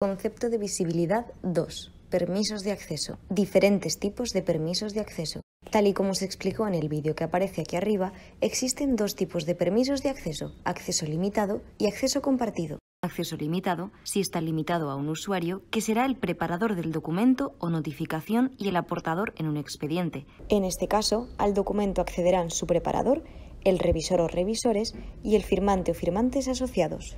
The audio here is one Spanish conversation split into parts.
Concepto de visibilidad 2. Permisos de acceso. Diferentes tipos de permisos de acceso. Tal y como se explicó en el vídeo que aparece aquí arriba, existen dos tipos de permisos de acceso, acceso limitado y acceso compartido. Acceso limitado si está limitado a un usuario, que será el preparador del documento o notificación y el aportador en un expediente. En este caso, al documento accederán su preparador, el revisor o revisores y el firmante o firmantes asociados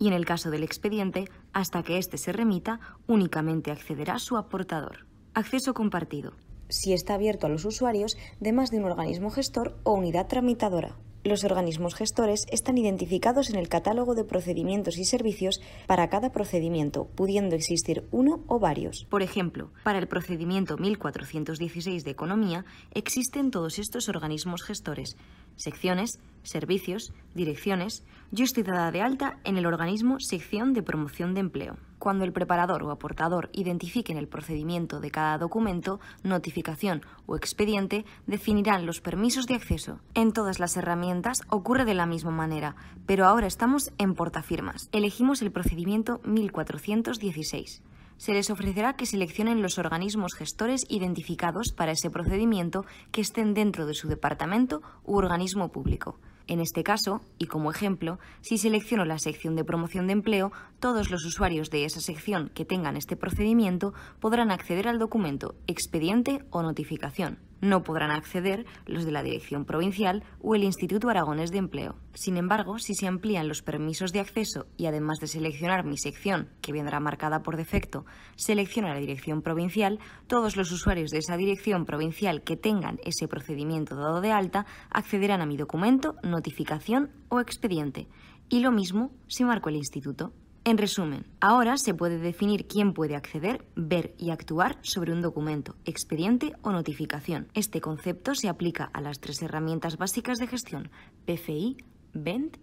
y en el caso del expediente, hasta que éste se remita, únicamente accederá su aportador. Acceso compartido. Si está abierto a los usuarios de más de un organismo gestor o unidad tramitadora. Los organismos gestores están identificados en el catálogo de procedimientos y servicios para cada procedimiento, pudiendo existir uno o varios. Por ejemplo, para el procedimiento 1416 de Economía existen todos estos organismos gestores, secciones, servicios, direcciones, yo estoy dada de alta en el organismo sección de promoción de empleo. Cuando el preparador o aportador identifiquen el procedimiento de cada documento, notificación o expediente, definirán los permisos de acceso. En todas las herramientas ocurre de la misma manera, pero ahora estamos en portafirmas. Elegimos el procedimiento 1416 se les ofrecerá que seleccionen los organismos gestores identificados para ese procedimiento que estén dentro de su departamento u organismo público. En este caso, y como ejemplo, si selecciono la sección de promoción de empleo, todos los usuarios de esa sección que tengan este procedimiento podrán acceder al documento expediente o notificación. No podrán acceder los de la Dirección Provincial o el Instituto Aragones de Empleo. Sin embargo, si se amplían los permisos de acceso y además de seleccionar mi sección, que vendrá marcada por defecto, selecciono la Dirección Provincial, todos los usuarios de esa Dirección Provincial que tengan ese procedimiento dado de alta accederán a mi documento, notificación o expediente. Y lo mismo si marco el instituto. En resumen, ahora se puede definir quién puede acceder, ver y actuar sobre un documento, expediente o notificación. Este concepto se aplica a las tres herramientas básicas de gestión, PFI, Bend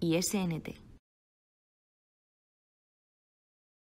y SNT.